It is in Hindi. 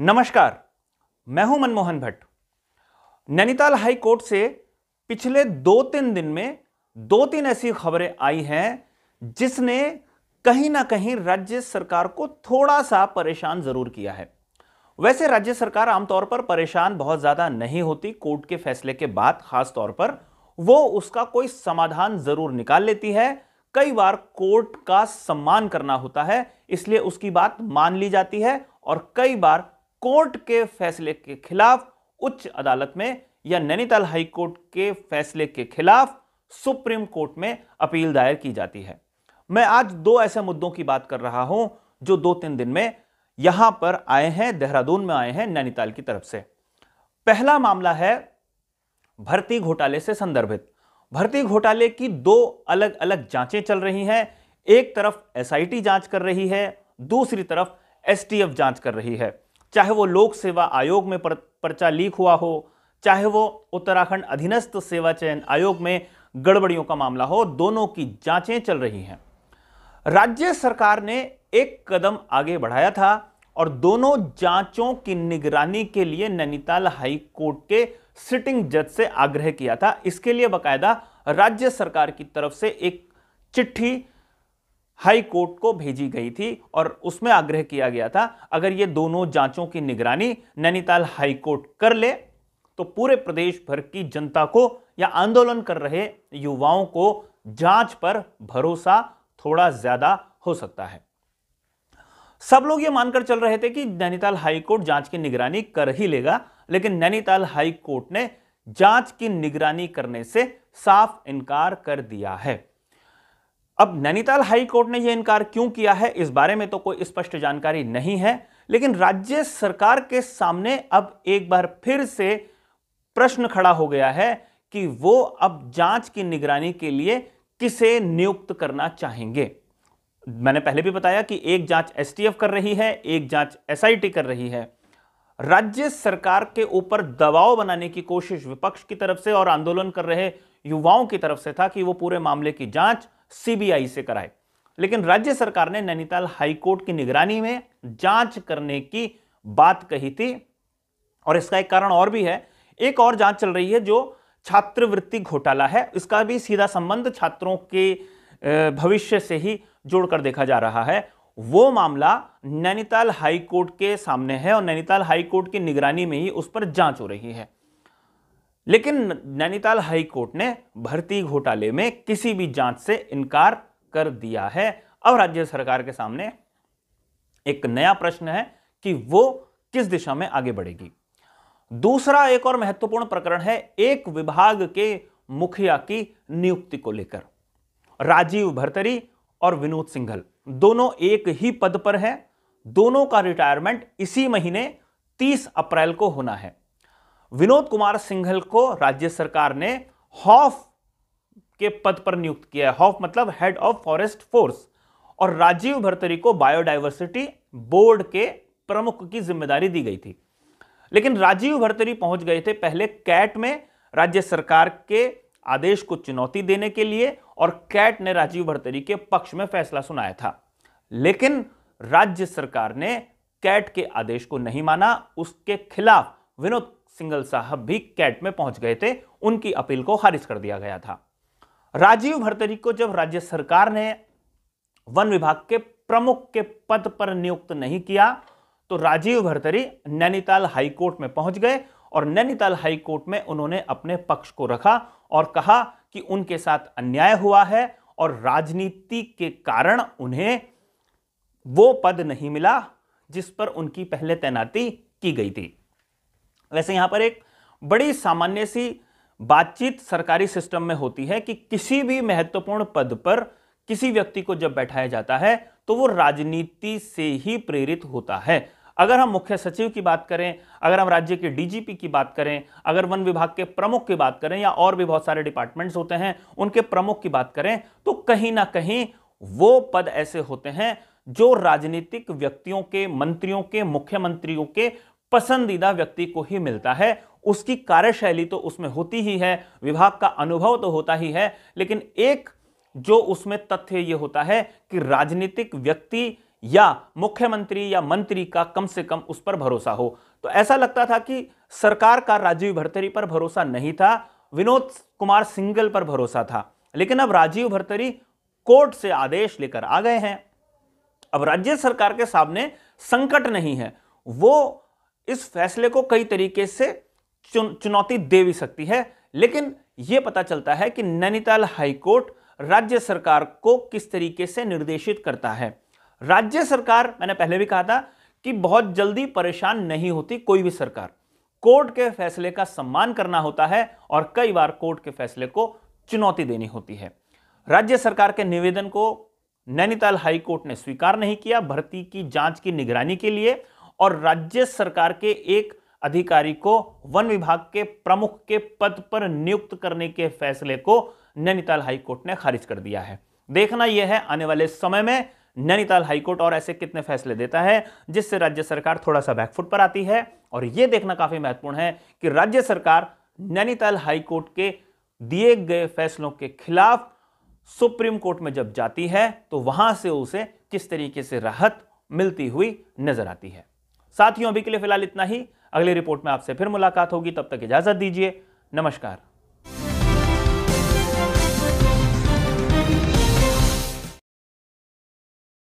नमस्कार मैं हूं मनमोहन भट्ट नैनीताल हाई कोर्ट से पिछले दो तीन दिन में दो तीन ऐसी खबरें आई हैं जिसने कहीं ना कहीं राज्य सरकार को थोड़ा सा परेशान जरूर किया है वैसे राज्य सरकार आमतौर पर परेशान बहुत ज़्यादा नहीं होती कोर्ट के फैसले के बाद खास तौर पर वो उसका कोई समाधान ज़रूर निकाल लेती है कई बार कोर्ट का सम्मान करना होता है इसलिए उसकी बात मान ली जाती है और कई बार कोर्ट के फैसले के खिलाफ उच्च अदालत में या नैनीताल हाई कोर्ट के फैसले के खिलाफ सुप्रीम कोर्ट में अपील दायर की जाती है मैं आज दो ऐसे मुद्दों की बात कर रहा हूं जो दो तीन दिन में यहां पर आए हैं देहरादून में आए हैं नैनीताल की तरफ से पहला मामला है भर्ती घोटाले से संदर्भित भर्ती घोटाले की दो अलग अलग जांचें चल रही हैं एक तरफ एसआईटी जांच कर रही है दूसरी तरफ एसटीएफ जांच कर रही है चाहे वो लोक सेवा आयोग में पर्चा लीक हुआ हो चाहे वो उत्तराखंड अधीनस्थ सेवा चयन आयोग में गड़बड़ियों का मामला हो दोनों की जांचें चल रही हैं राज्य सरकार ने एक कदम आगे बढ़ाया था और दोनों जांचों की निगरानी के लिए नैनीताल हाई कोर्ट के सिटिंग जज से आग्रह किया था इसके लिए बकायदा राज्य सरकार की तरफ से एक चिट्ठी हाई कोर्ट को भेजी गई थी और उसमें आग्रह किया गया था अगर ये दोनों जांचों की निगरानी नैनीताल हाई कोर्ट कर ले तो पूरे प्रदेश भर की जनता को या आंदोलन कर रहे युवाओं को जांच पर भरोसा थोड़ा ज्यादा हो सकता है सब लोग ये मानकर चल रहे थे कि नैनीताल हाई कोर्ट जांच की निगरानी कर ही लेगा लेकिन नैनीताल हाई कोर्ट ने जांच की निगरानी करने से साफ इनकार कर दिया है अब नैनीताल हाई कोर्ट ने यह इनकार क्यों किया है इस बारे में तो कोई स्पष्ट जानकारी नहीं है लेकिन राज्य सरकार के सामने अब एक बार फिर से प्रश्न खड़ा हो गया है कि वो अब जांच की निगरानी के लिए किसे नियुक्त करना चाहेंगे मैंने पहले भी बताया कि एक जांच एसटीएफ कर रही है एक जांच एसआईटी कर रही है राज्य सरकार के ऊपर दबाव बनाने की कोशिश विपक्ष की तरफ से और आंदोलन कर रहे युवाओं की तरफ से था कि वो पूरे मामले की जांच सीबीआई से कराए लेकिन राज्य सरकार ने नैनीताल हाईकोर्ट की निगरानी में जांच करने की बात कही थी और इसका एक कारण और भी है एक और जांच चल रही है जो छात्रवृत्ति घोटाला है इसका भी सीधा संबंध छात्रों के भविष्य से ही जोड़कर देखा जा रहा है वो मामला नैनीताल हाईकोर्ट के सामने है और नैनीताल हाईकोर्ट की निगरानी में ही उस पर जांच हो रही है लेकिन नैनीताल हाई कोर्ट ने भर्ती घोटाले में किसी भी जांच से इनकार कर दिया है अब राज्य सरकार के सामने एक नया प्रश्न है कि वो किस दिशा में आगे बढ़ेगी दूसरा एक और महत्वपूर्ण प्रकरण है एक विभाग के मुखिया की नियुक्ति को लेकर राजीव भरतरी और विनोद सिंघल दोनों एक ही पद पर हैं दोनों का रिटायरमेंट इसी महीने 30 अप्रैल को होना है विनोद कुमार सिंघल को राज्य सरकार ने हॉफ के पद पर नियुक्त किया है हॉफ मतलब हेड ऑफ फॉरेस्ट फोर्स और राजीव भरतरी को बायोडाइवर्सिटी बोर्ड के प्रमुख की जिम्मेदारी दी गई थी लेकिन राजीव भरतरी पहुंच गए थे पहले कैट में राज्य सरकार के आदेश को चुनौती देने के लिए और कैट ने राजीव भरतरी के पक्ष में फैसला सुनाया था लेकिन राज्य सरकार ने कैट के आदेश को नहीं माना उसके खिलाफ विनोद सिंगल साहब भी कैट में पहुंच गए थे उनकी अपील को खारिज कर दिया गया था राजीव भरतरी को जब राज्य सरकार ने वन विभाग के प्रमुख के पद पर नियुक्त नहीं किया तो राजीव भरतरी नैनीताल हाईकोर्ट में पहुंच गए और नैनीताल हाईकोर्ट में उन्होंने अपने पक्ष को रखा और कहा कि उनके साथ अन्याय हुआ है और राजनीति के कारण उन्हें वो पद नहीं मिला जिस पर उनकी पहले तैनाती की गई थी वैसे यहां पर एक बड़ी सामान्य सी बातचीत सरकारी सिस्टम में होती है कि किसी भी महत्वपूर्ण पद पर किसी व्यक्ति को जब बैठाया जाता है तो वो राजनीति से ही प्रेरित होता है अगर हम मुख्य सचिव की बात करें अगर हम राज्य के डीजीपी की बात करें अगर वन विभाग के प्रमुख की बात करें या और भी बहुत सारे डिपार्टमेंट्स होते हैं उनके प्रमुख की बात करें तो कहीं ना कहीं वो पद ऐसे होते हैं जो राजनीतिक व्यक्तियों के मंत्रियों के मुख्यमंत्रियों के पसंदीदा व्यक्ति को ही मिलता है उसकी कार्यशैली तो उसमें होती ही है विभाग का अनुभव तो होता ही है लेकिन एक जो उसमें तथ्य ये होता है कि राजनीतिक व्यक्ति या मुख्यमंत्री या मंत्री का कम से कम उस पर भरोसा हो तो ऐसा लगता था कि सरकार का राजीव भरतरी पर भरोसा नहीं था विनोद कुमार सिंगल पर भरोसा था लेकिन अब राजीव भरतरी कोर्ट से आदेश लेकर आ गए हैं अब राज्य सरकार के सामने संकट नहीं है वो इस फैसले को कई तरीके से चुन, चुनौती दे भी सकती है लेकिन यह पता चलता है कि नैनीताल हाईकोर्ट राज्य सरकार को किस तरीके से निर्देशित करता है राज्य सरकार मैंने पहले भी कहा था कि बहुत जल्दी परेशान नहीं होती कोई भी सरकार कोर्ट के फैसले का सम्मान करना होता है और कई बार कोर्ट के फैसले को चुनौती देनी होती है राज्य सरकार के निवेदन को नैनीताल हाईकोर्ट ने स्वीकार नहीं किया भर्ती की जांच की निगरानी के लिए और राज्य सरकार के एक अधिकारी को वन विभाग के प्रमुख के पद पर नियुक्त करने के फैसले को नैनीताल हाईकोर्ट ने खारिज कर दिया है देखना यह है आने वाले समय में नैनीताल हाईकोर्ट और ऐसे कितने फैसले देता है जिससे राज्य सरकार थोड़ा सा बैकफुट पर आती है और यह देखना काफी महत्वपूर्ण है कि राज्य सरकार नैनीताल हाईकोर्ट के दिए गए फैसलों के खिलाफ सुप्रीम कोर्ट में जब जाती है तो वहां से उसे किस तरीके से राहत मिलती हुई नजर आती है साथियों अभी के लिए फिलहाल इतना ही अगली रिपोर्ट में आपसे फिर मुलाकात होगी तब तक इजाजत दीजिए नमस्कार